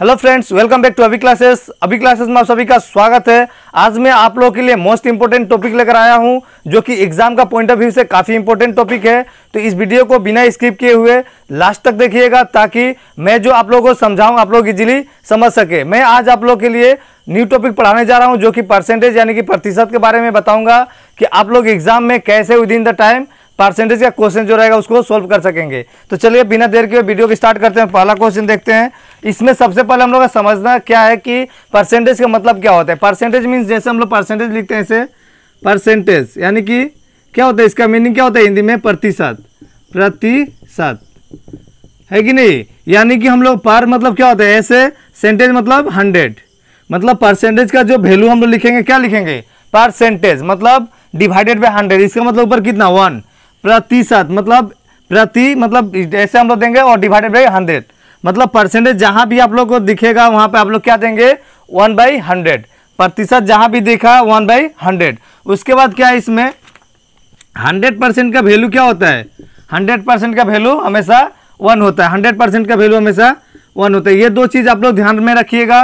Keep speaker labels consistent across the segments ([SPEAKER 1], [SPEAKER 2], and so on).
[SPEAKER 1] hello friends welcome back to Abhi classes Abhi classes में आप सभी का स्वागत है आज मैं आप लोगों के लिए मोस्ट इंपोर्टेंट टॉपिक लेकर आया हूं जो कि एग्जाम का पॉइंट ऑफ व्यू से काफ़ी इंपॉर्टेंट टॉपिक है तो इस वीडियो को बिना स्किप किए हुए लास्ट तक देखिएगा ताकि मैं जो आप लोगों को समझाऊं आप लोग इजिली समझ सके मैं आज आप लोग के लिए न्यू टॉपिक पढ़ाने जा रहा हूँ जो कि परसेंटेज यानी कि प्रतिशत के बारे में बताऊँगा कि आप लोग एग्जाम में कैसे within the time percentage का क्वेश्चन जो रहेगा उसको सोल्व कर सकेंगे तो चलिए बिना देर के वीडियो को स्टार्ट करते हैं पहला क्वेश्चन देखते हैं इसमें सबसे पहले हम लोग का समझना क्या है कि परसेंटेज का मतलब क्या होता है परसेंटेज मीन्स जैसे हम लोग परसेंटेज लिखते हैं ऐसे परसेंटेज यानी कि क्या होता है इसका मीनिंग क्या होता है हिंदी में प्रतिशत प्रतिशत है कि नहीं यानी कि हम लोग पर मतलब क्या होता है ऐसे सेंटेज मतलब हंड्रेड मतलब परसेंटेज का जो वैल्यू हम लोग लिखेंगे क्या लिखेंगे परसेंटेज मतलब डिवाइडेड बाय हंड्रेड इसका मतलब ऊपर कितना वन प्रतिशत मतलब प्रति मतलब ऐसे हम लोग देंगे और डिवाइडेड बाई हंड्रेड मतलब परसेंटेज जहां भी आप लोग को दिखेगा वहां पे आप लोग क्या देंगे वन बाई हंड्रेड प्रतिशत जहां भी देखा वन बाई हंड्रेड उसके बाद क्या है इसमें हंड्रेड परसेंट का वैल्यू क्या होता है हंड्रेड परसेंट का वैल्यू हमेशा वन होता है हंड्रेड परसेंट का वैल्यू हमेशा वन होता है ये दो चीज़ आप लोग ध्यान में रखिएगा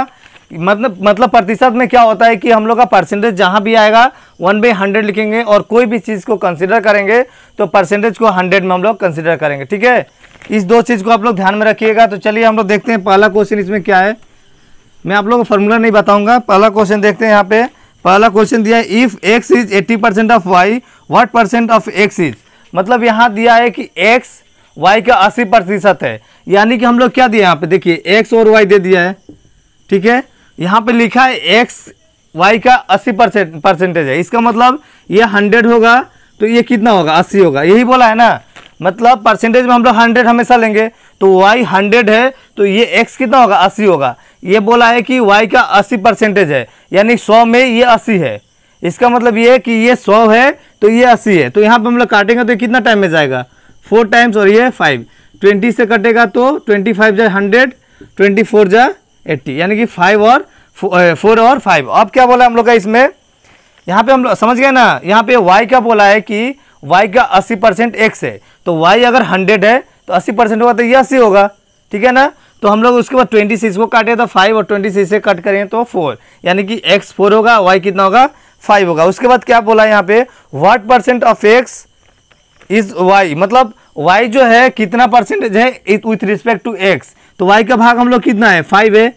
[SPEAKER 1] मतलब मतलब प्रतिशत में क्या होता है कि हम लोग का परसेंटेज जहाँ भी आएगा वन बाई हंड्रेड लिखेंगे और कोई भी चीज़ को कंसिडर करेंगे तो परसेंटेज को हंड्रेड में हम लोग कंसिडर करेंगे ठीक है इस दो चीज़ को आप लोग ध्यान में रखिएगा तो चलिए हम लोग देखते हैं पहला क्वेश्चन इसमें क्या है मैं आप लोग को फॉर्मूला नहीं बताऊंगा पहला क्वेश्चन देखते हैं यहाँ पे पहला क्वेश्चन दिया है if x is eighty percent of y what percent of x is मतलब यहाँ दिया है कि एक्स वाई का अस्सी प्रतिशत है यानी कि हम लोग क्या दिया यहाँ पे देखिए एक्स और वाई दे दिया है ठीक है यहाँ पे लिखा है एक्स वाई का अस्सी परसेंट परसेंटेज है इसका मतलब ये हंड्रेड होगा तो ये कितना होगा अस्सी होगा यही बोला है ना मतलब परसेंटेज में हम लोग हंड्रेड हमेशा लेंगे तो वाई हंड्रेड है तो ये एक्स कितना होगा अस्सी होगा ये बोला है कि वाई का अस्सी परसेंटेज है यानी सौ में ये अस्सी है इसका मतलब ये कि ये सौ है तो ये अस्सी है तो यहाँ पर हम लोग काटेंगे तो कितना टाइम में जाएगा फोर टाइम्स और ये फाइव ट्वेंटी से कटेगा तो ट्वेंटी फाइव जाए हंड्रेड ट्वेंटी फोर जाए एट्टी यानी कि फाइव और फोर और फाइव अब क्या बोला हम लोग का इसमें यहाँ पे हम लोग समझ गए ना यहाँ पे वाई क्या बोला है कि वाई का अस्सी परसेंट एक्स है तो वाई अगर हंड्रेड है तो अस्सी परसेंट होगा तो ये अस्सी होगा ठीक है ना तो हम लोग उसके बाद ट्वेंटी सिक्स को काटे तो फाइव और ट्वेंटी सिक्स से कट करें तो फोर यानी कि एक्स फोर होगा वाई कितना होगा फाइव होगा उसके बाद क्या बोला यहाँ पे what percent of x is y मतलब वाई जो है कितना परसेंटेज है विथ रिस्पेक्ट टू एक्स तो वाई का भाग हम लोग कितना है फाइव है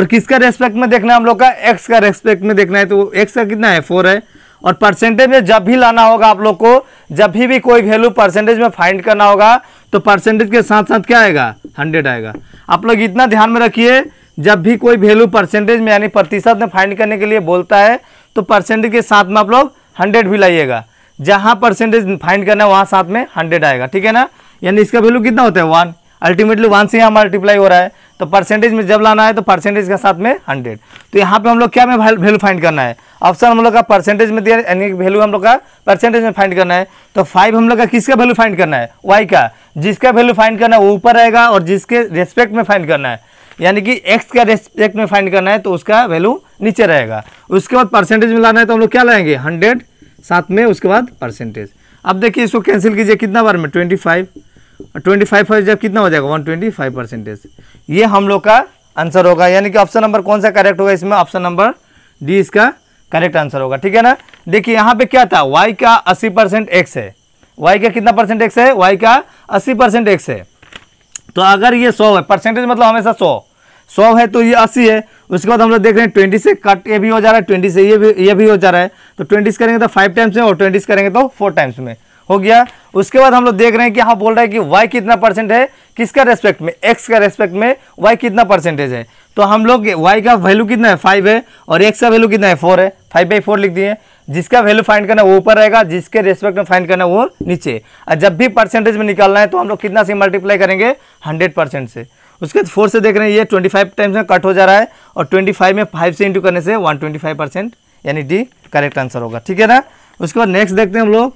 [SPEAKER 1] और किसका रेस्पेक्ट में देखना है हम लोग का एक्स का रेस्पेक्ट में देखना है तो एक्स का कितना है फोर है और परसेंटेज में जब भी लाना होगा आप लोग को जब भी भी कोई वैल्यू परसेंटेज में फाइंड करना होगा तो परसेंटेज के साथ साथ क्या आएगा हंड्रेड आएगा आप लोग इतना ध्यान में रखिए जब भी कोई वैल्यू परसेंटेज में यानी प्रतिशत में फाइंड करने के लिए बोलता है तो परसेंटेज के साथ में आप लोग हंड्रेड भी लाइएगा जहाँ परसेंटेज फाइंड करना है वहाँ साथ में हंड्रेड आएगा ठीक है ना यानी इसका वैल्यू कितना होता है वन अल्टीमेटली वन से यहाँ मल्टीप्लाई हो रहा है तो परसेंटेज में जब लाना है तो परसेंटेज के साथ में हंड्रेड तो यहाँ पे हम लोग क्या में वैल्यू फाइंड करना है ऑप्शन हम लोग का परसेंटेज में दिया यानी वैल्यू हम लोग का परसेंटेज में फाइंड करना है तो फाइव हम लोग का किसका वैल्यू फाइंड करना है वाई का जिसका वैल्यू फाइंड करना है वो ऊपर रहेगा और जिसके रेस्पेक्ट में फाइंड करना है यानी कि एक्स का रेस्पेक्ट में फाइंड करना है तो उसका वैल्यू नीचे रहेगा उसके बाद परसेंटेज में लाना है तो हम लोग क्या लाएंगे हंड्रेड साथ में उसके बाद परसेंटेज अब देखिए इसको कैंसिल कीजिए कितना बार में ट्वेंटी फाइव ट्वेंटी फाइव जब कितना हो जाएगा वन ट्वेंटी फाइव परसेंटेज ये हम लोग का आंसर होगा यानी कि ऑप्शन नंबर कौन सा करेक्ट होगा इसमें ऑप्शन नंबर डी इसका करेक्ट आंसर होगा ठीक है ना देखिए यहाँ पे क्या था वाई का अस्सी परसेंट एक्स है वाई का कितना परसेंट एक्स है वाई का अस्सी परसेंट एक्स है तो अगर ये सौ है परसेंटेज मतलब हमेशा सौ सौ है तो ये अस्सी है उसके बाद हम लोग देख रहे हैं ट्वेंटी से कट ये भी हो जा रहा है ट्वेंटी से ये भी ये भी हो जा रहा है तो ट्वेंटी से करेंगे तो फाइव टाइम्स में और ट्वेंटी करेंगे तो फोर टाइम्स में हो गया उसके बाद हम लोग देख रहे हैं कि यहाँ बोल रहा है कि वाई कितना परसेंट है किसका रेस्पेक्ट में एक्स का रेस्पेक्ट में वाई कितना परसेंटेज है तो हम लोग वाई का वैल्यू कितना है फाइव है और एक्स का वैल्यू कितना है फोर है फाइव बाई फोर लिख दिए जिसका वैल्यू फाइंड करना वो ऊपर रहेगा जिसके रेस्पेक्ट में फाइंड करना वो नीचे और जब भी परसेंटेज में निकालना है तो हम लोग कितना से मल्टीप्लाई करेंगे हंड्रेड परसेंट से उसके बाद फोर से देख रहे हैं ये ट्वेंटी फाइव टाइम्स में कट हो जा रहा है और ट्वेंटी फाइव में फाइव से इंटू करने से वन ट्वेंटी फाइव परसेंट यानी डी करेक्ट आंसर होगा ठीक है ना उसके बाद नेक्स्ट देखते हैं हम लोग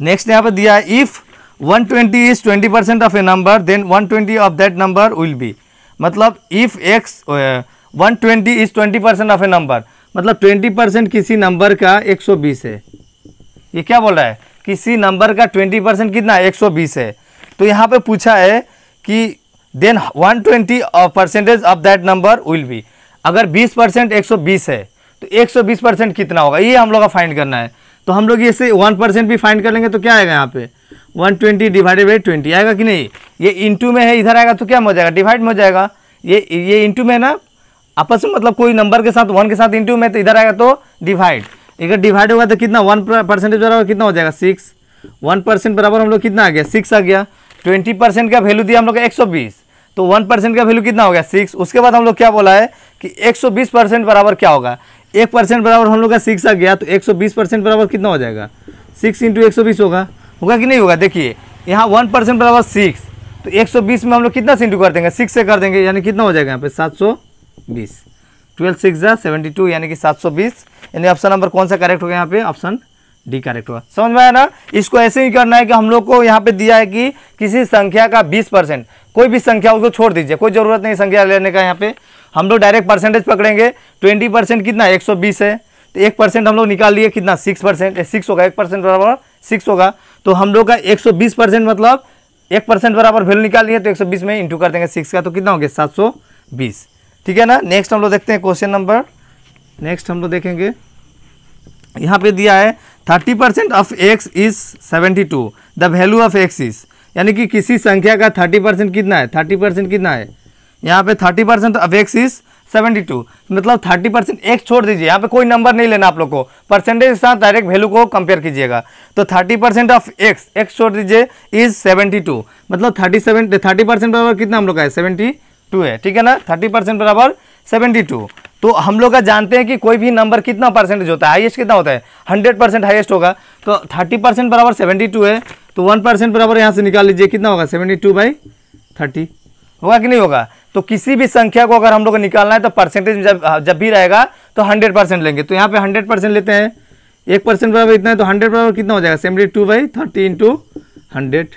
[SPEAKER 1] नेक्स्ट यहाँ पर दिया if 120 twenty is twenty percent of a number then 120 twenty of that number will be मतलब if x 120 twenty is twenty percent of a number मतलब 20 परसेंट किसी नंबर का 120 है ये क्या बोल रहा है किसी नंबर का 20 परसेंट कितना 120 है तो यहाँ पे पूछा है कि then 120 twenty percentage of that number will be अगर 20 परसेंट एक है तो 120 परसेंट कितना होगा ये हम लोग का फाइंड करना है तो हम लोग इसे वन परसेंट भी फाइंड कर लेंगे तो क्या आएगा यहाँ पे one twenty divided by twenty आएगा कि नहीं ये इंटू में है इधर आएगा तो क्या हो जाएगा डिवाइड में हो जाएगा ये ये इंटू में है ना आपस में मतलब कोई नंबर के साथ वन के साथ इंटू में तो इधर आएगा तो डिवाइड अगर डिवाइड होगा तो कितना वन परसेंटेज बराबर कितना हो जाएगा सिक्स वन परसेंट बराबर हम लोग कितना आ गया सिक्स आ गया ट्वेंटी परसेंट का वैल्यू दिया हम लोग एक सौ बीस तो वन परसेंट का वैल्यू कितना हो गया सिक्स उसके बाद हम लोग क्या बोला है कि एक सौ बीस परसेंट बराबर क्या होगा एक परसेंट बराबर हम लोग का सिक्स आ गया तो एक सौ बीस परसेंट बराबर कितना हो जाएगा सिक्स इंटू एक सौ बीस होगा होगा कि नहीं होगा देखिए यहाँ वन परसेंट बराबर सिक्स तो एक सौ बीस में हम लोग कितना से इंटू कर देंगे सिक्स से कर देंगे यानी कितना हो जाएगा यहाँ पे सात सौ बीस ट्वेल्व सिक्स ज़ा सेवेंटी टू यानी कि सात सौ बीस यानी ऑप्शन नंबर कौन सा करेक्ट होगा यहाँ पे ऑप्शन डी करेक्ट होगा समझ में आया ना इसको ऐसे ही करना है कि हम लोग को यहाँ पे दिया है कि किसी संख्या का बीस परसेंट कोई भी संख्या उसको छोड़ दीजिए कोई ज़रूरत नहीं संख्या लेने का यहाँ पे हम लोग डायरेक्ट परसेंटेज पकड़ेंगे ट्वेंटी परसेंट कितना एक सौ बीस है तो एक परसेंट हम लोग निकाल लिए कितना सिक्स परसेंट सिक्स होगा एक परसेंट बराबर सिक्स होगा तो हम लोग का एक सौ बीस परसेंट मतलब एक परसेंट बराबर वैल्यू निकाल लिए तो एक सौ बीस में इंटू कर देंगे सिक्स का तो कितना हो गया सात सौ बीस ठीक है ना नेक्स्ट हम लोग देखते हैं क्वेश्चन नंबर नेक्स्ट हम लोग देखेंगे यहाँ पे दिया है thirty percent of x is seventy two the value of x is यानी कि किसी संख्या का थर्टी परसेंट कितना है थर्टी परसेंट कितना है यहाँ पे thirty percent of x is seventy two मतलब थर्टी परसेंट एक्स छोड़ दीजिए यहाँ पे कोई नंबर नहीं लेना आप लोग को परसेंटेज के साथ डायरेक्ट वैल्यू को कंपेयर कीजिएगा तो thirty percent of x x छोड़ दीजिए इज सेवेंटी टू मतलब थर्टी सेवन थर्टी परसेंट बराबर कितना हम लोग का है सेवेंटी टू है ठीक है ना थर्टी परसेंट बराबर सेवेंटी टू तो हम लोग का जानते हैं कि कोई भी नंबर कितना परसेंटेज होता है हाईएस्ट कितना होता है हंड्रेड परसेंट हाइएस्ट होगा तो थर्टी परसेंट बराबर सेवेंटी टू है तो वन परसेंट बराबर यहाँ से निकाल लीजिए कितना होगा सेवेंटी टू बाई थर्टी होगा कि नहीं होगा तो किसी भी संख्या को अगर हम लोग निकालना है तो परसेंटेज जब हाँ, जब भी रहेगा तो हंड्रेड परसेंट लेंगे तो यहाँ पे हंड्रेड परसेंट लेते हैं एक परसेंट बराबर इतना है तो हंड्रेड बराबर कितना हो जाएगा similarly two by thirty into hundred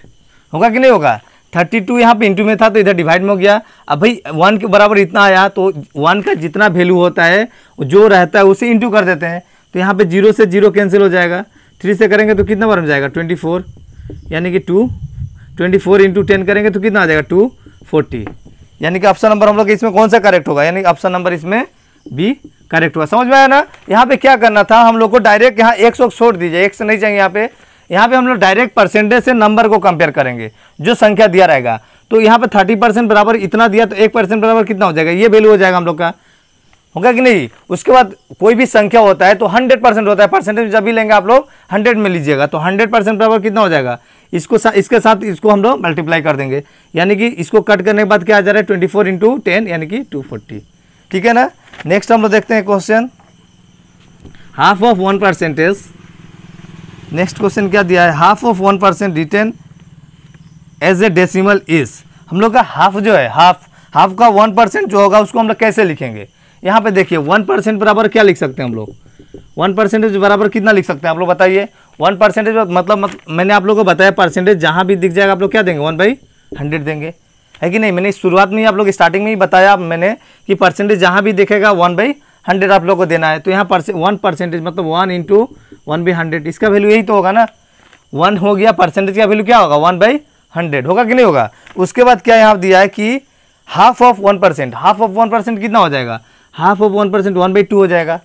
[SPEAKER 1] होगा कि नहीं होगा थर्टी टू यहाँ पर इंटू में था तो इधर डिवाइड में हो गया अब भाई वन के बराबर इतना आया तो वन का जितना वैल्यू होता है जो रहता है उसे इंटू कर देते हैं तो यहाँ पर जीरो से जीरो कैंसिल हो जाएगा थ्री से करेंगे तो कितना बार में जाएगा ट्वेंटी फोर यानी कि two twenty four into ten करेंगे तो कितना आ जाएगा टू फोर्टी यानी कि ऑप्शन नंबर हम लोग इसमें कौन सा करेक्ट होगा यानी ऑप्शन नंबर इसमें बी करेक्ट हुआ समझ में आया ना यहाँ पे क्या करना था हम लोग को डायरेक्ट यहाँ एक सौ छोड़ दीजिए एक सौ नहीं चाहिए यहाँ पे यहाँ पे हम लोग डायरेक्ट परसेंटेज से नंबर को कंपेयर करेंगे जो संख्या दिया रहेगा तो यहाँ पे थर्टी परसेंट बराबर इतना दिया तो एक परसेंट बराबर कितना हो जाएगा ये वैल्यू हो जाएगा हम लोग का होगा कि नहीं उसके बाद कोई भी संख्या होता है तो 100 परसेंट होता है परसेंटेज जब भी लेंगे आप लोग 100 में लीजिएगा तो 100 परसेंट बराबर कितना हो जाएगा इसको सा, इसके साथ इसको हम लोग मल्टीप्लाई कर देंगे यानी कि इसको कट करने के बाद क्या आ जा रहा है ट्वेंटी फोर इंटू टेन यानी कि टू फोर्टी ठीक है ना नेक्स्ट हम लोग देखते हैं question half of one percentage next question क्या दिया है half of one percent written as a decimal is हम लोग का हाफ जो है हाफ हाफ का वन परसेंट जो होगा उसको हम लोग कैसे लिखेंगे यहाँ पे देखिए वन परसेंट बराबर क्या लिख सकते हैं हम लोग वन परसेंटेज बराबर कितना लिख सकते हैं आप लोग बताइए वन परसेंटेज मतलब मत, मतलब, मैंने आप लोग को बताया परसेंटेज जहाँ भी दिख जाएगा आप लोग क्या देंगे वन बाई हंड्रेड देंगे है कि नहीं मैंने शुरुआत में ही आप लोग स्टार्टिंग में ही बताया मैंने कि परसेंटेज जहाँ भी देखेगा वन बाई हंड्रेड आप लोग को देना है तो यहाँ वन परसेंटेज मतलब one into one by hundred इसका वैल्यू यही तो होगा ना वन हो गया परसेंटेज का वैल्यू क्या होगा वन बाई हंड्रेड होगा कि नहीं होगा उसके बाद क्या यहाँ दिया है कि half of one percent half of one percent कितना हो जाएगा half of one percent one by two हो जाएगा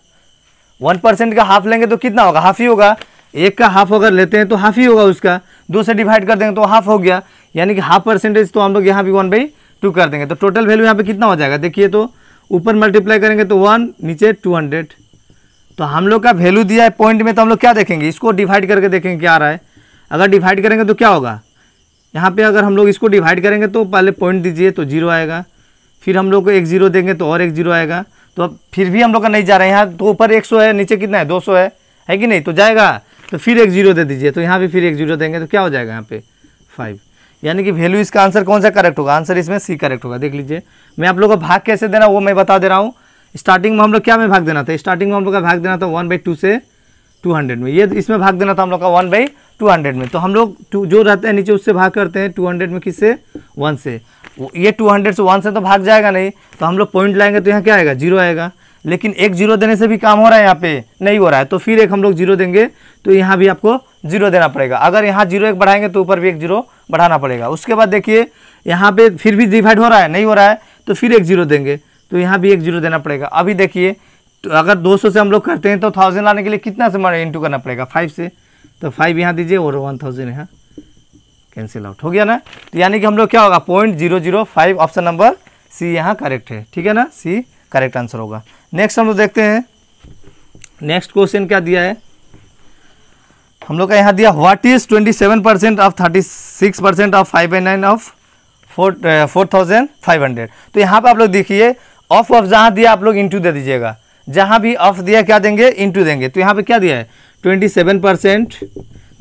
[SPEAKER 1] वन परसेंट का हाफ लेंगे तो कितना होगा हाफ ही होगा एक का हाफ अगर लेते हैं तो हाफ ही होगा उसका दो से डिवाइड कर देंगे तो हाफ हो गया यानी कि हाफ परसेंटेज तो हम लोग यहाँ भी वन बाई टू कर देंगे तो टोटल वैल्यू यहाँ पे कितना हो जाएगा देखिए तो ऊपर मल्टीप्लाई करेंगे तो वन नीचे टू हंड्रेड तो हम लोग का वैल्यू दिया है पॉइंट में तो हम लोग क्या देखेंगे इसको डिवाइड करके देखेंगे क्या आ रहा है अगर डिवाइड करेंगे तो क्या होगा यहाँ पर अगर हम लोग इसको डिवाइड करेंगे तो पहले पॉइंट दीजिए तो जीरो आएगा फिर हम लोग को एक जीरो देंगे तो और एक जीरो आएगा तो फिर भी हम लोग का नहीं जा रहा है यहाँ तो ऊपर एक सौ है नीचे कितना है दो सौ है है कि नहीं तो जाएगा तो फिर एक जीरो दे दीजिए तो यहाँ भी फिर एक जीरो देंगे तो क्या हो जाएगा यहाँ पे फाइव यानी कि वैल्यू इसका आंसर कौन सा करेक्ट होगा आंसर इसमें सी करेक्ट होगा देख लीजिए मैं आप लोग का भाग कैसे देना वो मैं बता दे रहा हूँ स्टार्टिंग में हम लोग क्या में भाग देना था स्टार्टिंग में हम लोग का भाग देना था वन बाई टू से टू हंड्रेड में ये इसमें भाग देना था हम लोग का वन बाई टू हंड्रेड में तो हम लोग टू जो रहते हैं नीचे उससे भाग करते हैं टू हंड्रेड में किससे वन से ये टू हंड्रेड से वन से तो भाग जाएगा नहीं तो हम लोग पॉइंट लाएंगे तो यहाँ क्या आएगा जीरो आएगा लेकिन एक जीरो देने से भी काम हो रहा है यहाँ पे नहीं हो रहा है तो फिर एक हम लोग जीरो देंगे तो यहाँ भी आपको जीरो देना पड़ेगा अगर यहाँ जीरो एक बढ़ाएंगे तो ऊपर भी एक जीरो बढ़ाना पड़ेगा उसके बाद देखिए यहाँ पे फिर भी डिवाइड हो रहा है नहीं हो रहा है तो फिर एक जीरो देंगे तो यहाँ भी एक जीरो देना पड़ेगा अभी देखिए तो अगर 200 से हम लोग करते हैं तो थाउजेंड लाने के लिए कितना से हमारा इंटू करना पड़ेगा फाइव से तो फाइव यहाँ दीजिए और वन थाउजेंड यहाँ कैंसिल आउट हो गया ना तो यानी कि हम लोग क्या होगा point zero zero five option number C यहाँ करेक्ट है ठीक है ना सी करेक्ट आंसर होगा नेक्स्ट हम लोग देखते हैं नेक्स्ट क्वेश्चन क्या दिया है हम लोग का यहाँ दिया what is twenty seven percent of thirty six percent of five by nine of four four thousand five hundred तो यहाँ पर आप लोग देखिए ऑफ ऑफ जहाँ दिया आप लोग इंटू दे दीजिएगा जहाँ भी ऑफ दिया क्या देंगे इंटू देंगे तो यहाँ पे क्या दिया है ट्वेंटी सेवन परसेंट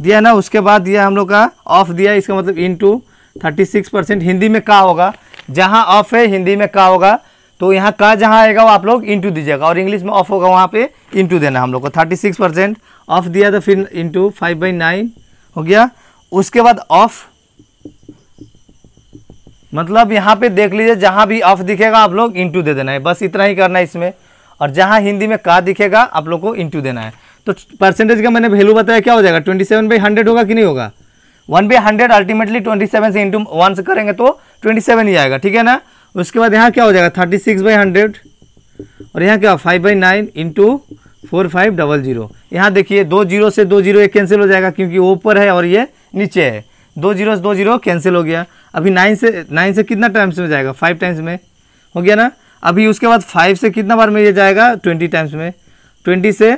[SPEAKER 1] दिया ना उसके बाद दिया हम लोग का ऑफ दिया इसका मतलब इनटू 36 परसेंट हिंदी में का होगा जहाँ ऑफ है हिंदी में का होगा तो यहाँ का जहाँ आएगा वो आप लोग इनटू दीजिएगा और इंग्लिश में ऑफ होगा वहाँ पे इंटू देना हम लोग को थर्टी सिक्स परसेंट ऑफ दिया तो फिर इंटू फाइव बाई नाइन हो गया उसके बाद ऑफ मतलब यहाँ पे देख लीजिए जहाँ भी ऑफ दिखेगा आप लोग इंटू दे देना है बस इतना ही करना है इसमें और जहाँ हिंदी में का दिखेगा आप लोग को इंटू देना है तो परसेंटेज का मैंने वैल्यू बताया क्या हो जाएगा ट्वेंटी सेवन बाई हंड्रेड होगा कि नहीं होगा one by hundred ultimately twenty seven से इंटू वन से करेंगे तो ट्वेंटी सेवन ही आएगा ठीक है ना उसके बाद यहाँ क्या हो जाएगा थर्टी सिक्स बाई हंड्रेड और यहाँ क्या five by nine into four five double zero यहाँ देखिए दो जीरो से दो जीरो कैंसिल हो जाएगा क्योंकि वो ऊपर है और ये नीचे है दो जीरो से दो जीरो कैंसिल हो गया अभी नाइन से नाइन से कितना टाइम्स में जाएगा फाइव टाइम्स में हो गया ना अभी उसके बाद फाइव से कितना बार में ये जाएगा ट्वेंटी टाइम्स में ट्वेंटी से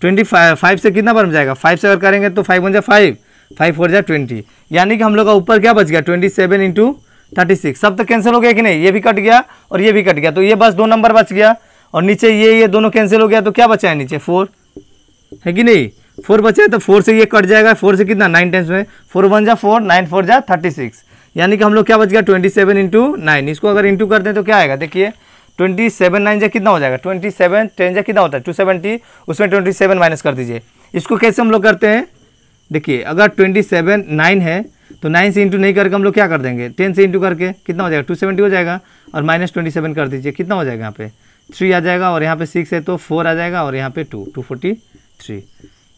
[SPEAKER 1] ट्वेंटी फाइव फाइव से कितना बार में जाएगा फाइव से अगर करेंगे तो फाइव वन जाए फाइव फाइव फोर जाए ट्वेंटी यानी कि हम लोग का ऊपर क्या बच गया twenty seven into thirty six सब तो कैंसिल हो गया कि नहीं ये भी कट गया और ये भी कट गया तो ये बस दो नंबर बच गया और नीचे ये ये दोनों कैंसिल हो गया तो क्या बचा है नीचे फोर है कि नहीं फोर बचा है तो फोर से ये कट जाएगा फोर से कितना नाइन टाइम्स में फोर वन जा फोर नाइन फोर जा थर्टी सिक्स यानी कि हम लोग क्या बच गया ट्वेंटी सेवन इंटू नाइन इसको अगर इंटू करते हैं तो क्या आएगा देखिए ट्वेंटी सेवन नाइन जा कितना हो जाएगा ट्वेंटी सेवन टेन जा कितना होता है टू सेवेंटी उसमें ट्वेंटी सेवन माइनस कर दीजिए इसको कैसे हम लोग करते हैं देखिए अगर ट्वेंटी सेवन नाइन है तो नाइन से इंटू नहीं करके हम लोग क्या कर देंगे टेन से इंटू करके कितना हो जाएगा टू सेवेंटी हो जाएगा और माइनस ट्वेंटी सेवन कर दीजिए कितना हो जाएगा यहाँ पे थ्री आ जाएगा और यहाँ पे सिक्स है तो फोर आ जाएगा और यहाँ पे टू टू फोर्टी थ्री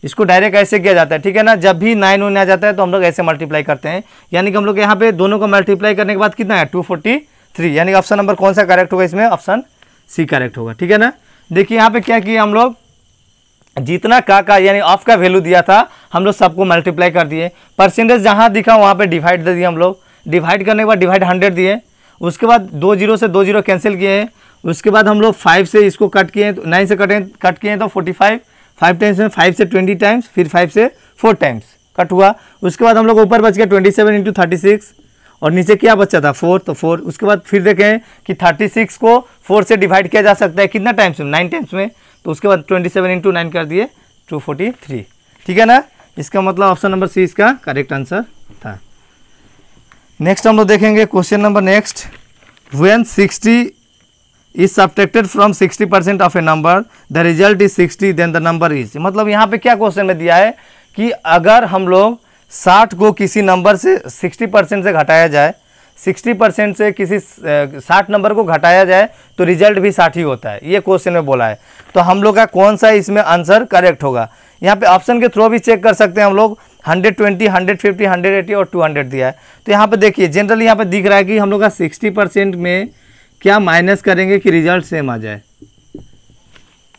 [SPEAKER 1] इसको डायरेक्ट ऐसे किया जाता है ठीक है ना जब भी नाइन वन आ जाता है तो हम लोग ऐसे मल्टीप्लाई करते हैं यानी कि हम लोग यहाँ पे दोनों को मल्टीप्लाई करने के बाद कितना है टू फोर्टी थ्री यानी ऑप्शन नंबर कौन सा करेक्ट होगा इसमें ऑप्शन सी करेक्ट होगा ठीक है ना देखिए यहाँ पे क्या किया हम लोग जितना का का यानी ऑफ का वैल्यू दिया था हम लोग सबको मल्टीप्लाई कर दिए परसेंटेज जहाँ दिखा वहाँ पे डिवाइड दे दिए हम लोग डिवाइड करने के बाद डिवाइड हंड्रेड दिए उसके बाद दो जीरो से दो जीरो कैंसिल किए हैं उसके बाद हम लोग फाइव से इसको कट किए तो नाइन से कटे कट किए तो फोर्टी फाइव फाइव टाइम्स में फाइव से ट्वेंटी टाइम्स फिर फाइव से फोर टाइम्स कट हुआ उसके बाद हम लोग ऊपर बच गया twenty seven into thirty six और नीचे क्या बचा था फोर तो फोर उसके बाद फिर देखें कि थर्टी सिक्स को फोर से डिवाइड किया जा सकता है कितना टाइम्स में नाइन टाइम्स में तो उसके बाद ट्वेंटी सेवन इंटू नाइन कर दिए टू फोर्टी थ्री ठीक है ना इसका मतलब ऑप्शन नंबर सी इसका करेक्ट आंसर था नेक्स्ट हम लोग देखेंगे question number next when sixty is subtracted from sixty percent of a number the result is sixty then the number is मतलब यहाँ पे क्या क्वेश्चन में दिया है कि अगर हम लोग साठ को किसी नंबर से सिक्सटी परसेंट से घटाया जाए सिक्सटी परसेंट से किसी साठ नंबर को घटाया जाए तो रिजल्ट भी साठ ही होता है ये क्वेश्चन में बोला है तो हम लोग का कौन सा इसमें आंसर करेक्ट होगा यहाँ पे ऑप्शन के थ्रू भी चेक कर सकते हैं हम लोग 120, 150, 180 और 200 दिया है तो यहाँ पे देखिए जनरली यहाँ पे दिख रहा है कि हम लोग का 60 परसेंट में क्या माइनस करेंगे कि रिजल्ट सेम आ जाए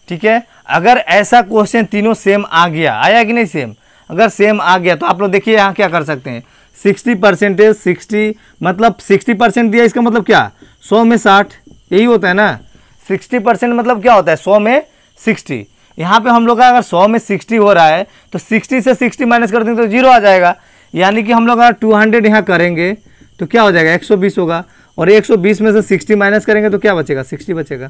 [SPEAKER 1] ठीक है अगर ऐसा क्वेश्चन तीनों सेम आ गया आया कि नहीं सेम अगर सेम आ गया तो आप लोग देखिए यहाँ क्या कर सकते हैं सिक्सटी परसेंटेज सिक्सटी मतलब सिक्सटी परसेंट दिया इसका मतलब क्या सौ में साठ यही होता है ना सिक्सटी परसेंट मतलब क्या होता है सौ में सिक्सटी यहाँ पे हम लोग का अगर सौ में सिक्सटी हो रहा है तो सिक्सटी से सिक्सटी माइनस कर देंगे तो जीरो आ जाएगा यानी कि हम लोग अगर टू हंड्रेड यहाँ करेंगे तो क्या हो जाएगा एक सौ बीस होगा और एक सौ बीस में से सिक्सटी माइनस करेंगे तो क्या बचेगा सिक्सटी बचेगा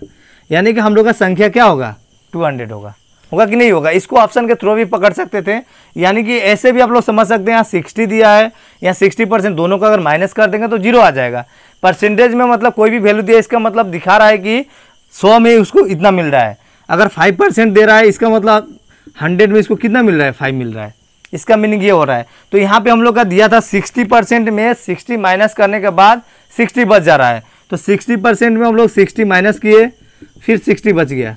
[SPEAKER 1] यानी कि हम लोग का संख्या क्या होगा टू हंड्रेड होगा होगा कि नहीं होगा इसको ऑप्शन के थ्रू भी पकड़ सकते थे यानी कि ऐसे भी आप लोग समझ सकते हैं यहाँ सिक्सटी दिया है या सिक्सटी परसेंट दोनों का अगर माइनस कर देंगे तो जीरो आ जाएगा परसेंटेज में मतलब कोई भी वैल्यू दिया इसका मतलब दिखा रहा है कि सौ में उसको इतना मिल रहा है अगर फाइव परसेंट दे रहा है इसका मतलब हंड्रेड में इसको कितना मिल रहा है फाइव मिल रहा है इसका मीनिंग ये हो रहा है तो यहाँ पे हम लोग का दिया था सिक्सटी परसेंट में सिक्सटी माइनस करने के बाद सिक्सटी बच जा रहा है तो सिक्सटी परसेंट में हम लोग सिक्सटी माइनस किए फिर सिक्सटी बच गया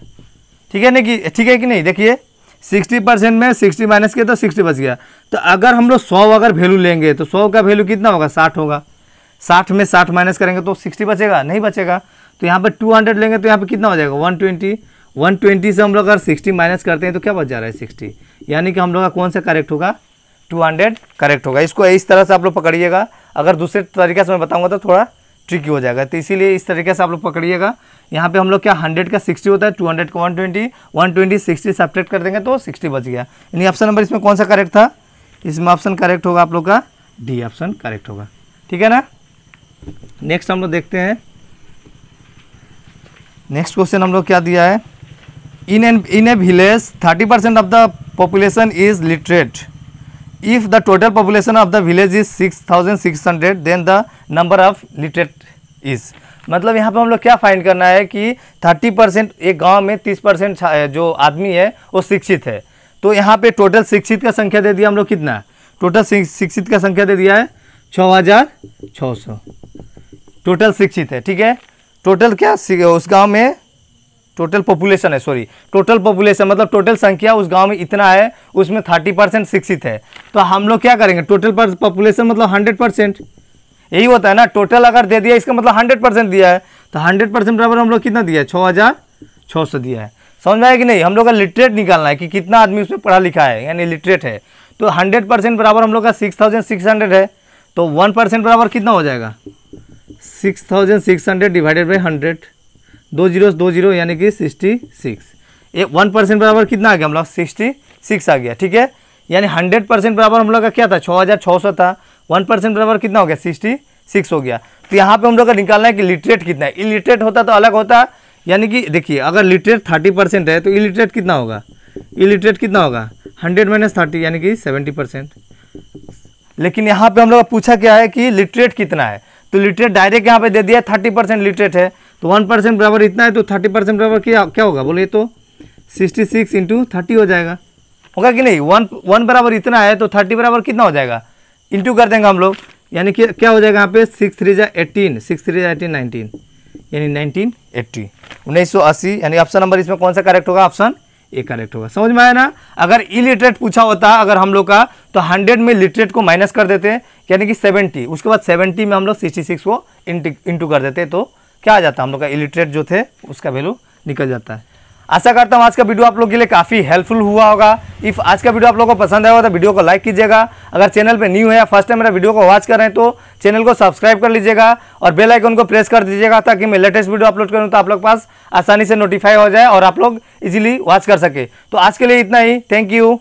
[SPEAKER 1] ठीक है ना कि ठीक है कि नहीं देखिए सिक्सटी परसेंट में सिक्सटी माइनस किया तो सिक्सटी बच गया तो अगर हम लोग सौ अगर वैल्यू लेंगे तो सौ का वैल्यू कितना होगा साठ होगा साठ में साठ माइनस करेंगे तो सिक्सटी बचेगा नहीं बचेगा तो यहाँ पर टू हंड्रेड लेंगे तो यहाँ पर कितना हो जाएगा वन ट्वेंटी वन ट्वेंटी से हम लोग अगर सिक्सटी माइनस करते हैं तो क्या बच जा रहा है सिक्सटी यानी कि हम लोग का कौन सा करेक्ट होगा टू हंड्रेड करेक्ट होगा इसको इस तरह से आप लोग पकड़िएगा अगर दूसरे तरीके से मैं बताऊँगा तो थोड़ा ट्रिकी हो जाएगा तो इसीलिए इस तरीके से आप लोग पकड़िएगा यहाँ पे हम लोग क्या हंड्रेड का सिक्सटी होता है टू हंड्रेड का 120 120 60 ट्वेंटी कर देंगे तो सिक्सटी बच गया यानी ऑप्शन नंबर इसमें कौन सा करेक्ट था इसमें ऑप्शन करेक्ट होगा आप लोग का डी ऑप्शन करेक्ट होगा ठीक है ना नेक्स्ट हम लोग देखते हैं नेक्स्ट क्वेश्चन हम लोग क्या दिया है in an in a village thirty percent of the population is literate if the total population of the village is 6600 then the number of literate is मतलब यहाँ पे हम लोग क्या फाइंड करना है कि 30 परसेंट एक गाँव में 30 परसेंट जो आदमी है वो शिक्षित है तो यहाँ पे टोटल शिक्षित का संख्या दे दिया हम लोग कितना टोटल शिक्षित का संख्या दे दिया है छः टोटल शिक्षित है ठीक है टोटल क्या उस गाँव में टोटल पॉपुलेशन है सॉरी टोटल पॉपुलेशन मतलब टोटल संख्या उस गांव में इतना है उसमें थर्टी परसेंट शिक्षित है तो हम लोग क्या करेंगे टोटल पॉपुलेशन मतलब हंड्रेड परसेंट यही होता है ना टोटल अगर दे दिया इसका मतलब हंड्रेड परसेंट दिया है तो हंड्रेड परसेंट बराबर हम लोग कितना दिया है छः हज़ार छः सौ दिया है समझ में आया कि नहीं हम लोग का लिटरेट निकालना है कि कितना आदमी उसमें पढ़ा लिखा है यानी लिटरेट है तो हंड्रेड परसेंट बराबर हम लोग का सिक्स थाउजेंड सिक्स हंड्रेड है तो वन परसेंट बराबर कितना हो जाएगा six thousand six hundred divided by hundred दो जीरो दो जीरो यानी कि सिक्सटी सिक्स वन परसेंट बराबर कितना आ गया हम लोग सिक्सटी सिक्स आ गया ठीक है यानी हंड्रेड परसेंट बराबर हम लोग का क्या था छः हज़ार छः सौ था वन परसेंट बराबर कितना हो गया सिक्सटी सिक्स हो गया तो यहाँ पे हम लोग का निकालना है कि लिटरेट कितना है इलिटरेट होता तो अलग होता यानी कि देखिए अगर लिटरेट थर्टी परसेंट है तो इलिटरेट कितना होगा इलिटरेट कितना होगा हंड्रेड माइनस थर्टी यानी कि सेवेंटी परसेंट लेकिन यहाँ पे हम लोग पूछा क्या है कि लिटरेट कितना है तो लिटरेट डायरेक्ट यहाँ पे दे दिया थर्टी परसेंट लिटरेट है तो वन परसेंट बराबर इतना है तो थर्टी परसेंट बराबर क्या क्या होगा बोले तो सिक्सटी सिक्स इंटू थर्टी हो जाएगा होगा कि नहीं वन वन बराबर इतना है तो थर्टी बराबर कितना हो जाएगा इंटू कर देंगे हम लोग यानी कि क्या हो जाएगा यहाँ पे सिक्स थ्री जै एटीन सिक्स थ्री जै एटीन नाइनटीन यानी नाइनटीन एट्टी उन्नीस सौ अस्सी यानी ऑप्शन नंबर इसमें कौन सा करेक्ट होगा ऑप्शन ए करेक्ट होगा समझ में आया ना अगर इलिटरेट पूछा होता अगर हम लोग का तो हंड्रेड में लिटरेट को माइनस कर देते यानी कि सेवेंटी उसके बाद सेवेंटी में हम लोग सिक्सटी सिक्स को इंटू कर देते तो क्या आ जाता है हम लोग का इलिटरेट जो थे उसका वैल्यू निकल जाता है आशा करता हूँ आज का वीडियो आप लोग के लिए काफ़ी हेल्पफुल हुआ होगा इफ़ आज का वीडियो आप लोगों को पसंद आया हो तो वीडियो को लाइक कीजिएगा अगर चैनल पे न्यू है या फर्स्ट टाइम मेरा वीडियो को वॉच कर रहे हैं तो चैनल को सब्सक्राइब कर लीजिएगा और बेल आइकन को प्रेस कर दीजिएगा ताकि मैं लेटेस्ट वीडियो अपलोड करूँ तो आप लोग पास आसानी से नोटिफाई हो जाए और आप लोग इजिली वॉच कर सके तो आज के लिए इतना ही थैंक यू